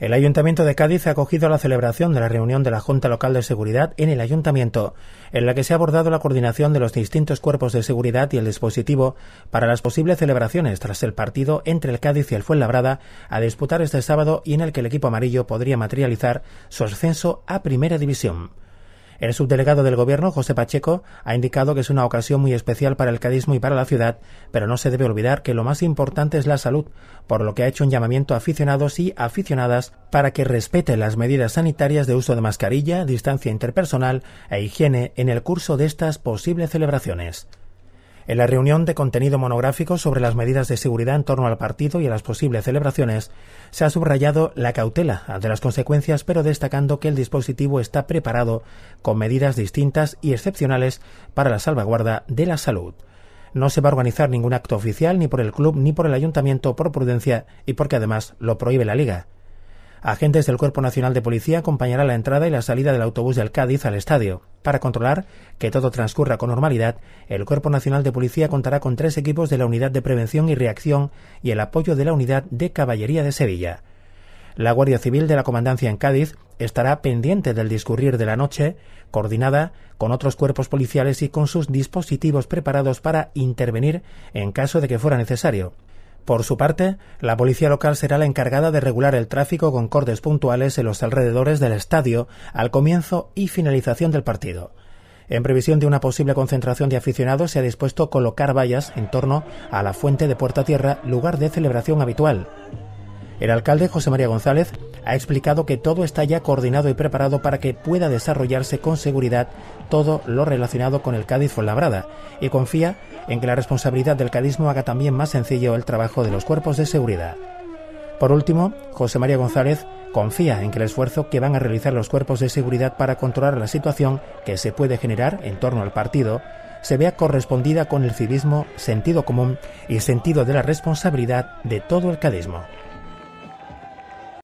El Ayuntamiento de Cádiz ha acogido la celebración de la reunión de la Junta Local de Seguridad en el Ayuntamiento, en la que se ha abordado la coordinación de los distintos cuerpos de seguridad y el dispositivo para las posibles celebraciones tras el partido entre el Cádiz y el Fuenlabrada a disputar este sábado y en el que el equipo amarillo podría materializar su ascenso a Primera División. El subdelegado del Gobierno, José Pacheco, ha indicado que es una ocasión muy especial para el cadismo y para la ciudad, pero no se debe olvidar que lo más importante es la salud, por lo que ha hecho un llamamiento a aficionados y aficionadas para que respeten las medidas sanitarias de uso de mascarilla, distancia interpersonal e higiene en el curso de estas posibles celebraciones. En la reunión de contenido monográfico sobre las medidas de seguridad en torno al partido y a las posibles celebraciones, se ha subrayado la cautela ante las consecuencias, pero destacando que el dispositivo está preparado con medidas distintas y excepcionales para la salvaguarda de la salud. No se va a organizar ningún acto oficial ni por el club ni por el ayuntamiento por prudencia y porque además lo prohíbe la liga. Agentes del Cuerpo Nacional de Policía acompañarán la entrada y la salida del autobús del Cádiz al estadio. Para controlar que todo transcurra con normalidad, el Cuerpo Nacional de Policía contará con tres equipos de la Unidad de Prevención y Reacción y el apoyo de la Unidad de Caballería de Sevilla. La Guardia Civil de la Comandancia en Cádiz estará pendiente del discurrir de la noche, coordinada con otros cuerpos policiales y con sus dispositivos preparados para intervenir en caso de que fuera necesario. Por su parte, la policía local será la encargada de regular el tráfico con cortes puntuales en los alrededores del estadio al comienzo y finalización del partido. En previsión de una posible concentración de aficionados, se ha dispuesto colocar vallas en torno a la fuente de Puerta Tierra, lugar de celebración habitual. El alcalde José María González ha explicado que todo está ya coordinado y preparado para que pueda desarrollarse con seguridad todo lo relacionado con el Cádiz Fuenlabrada y confía en que la responsabilidad del cadismo haga también más sencillo el trabajo de los cuerpos de seguridad. Por último, José María González confía en que el esfuerzo que van a realizar los cuerpos de seguridad para controlar la situación que se puede generar en torno al partido se vea correspondida con el civismo, sentido común y sentido de la responsabilidad de todo el cadismo.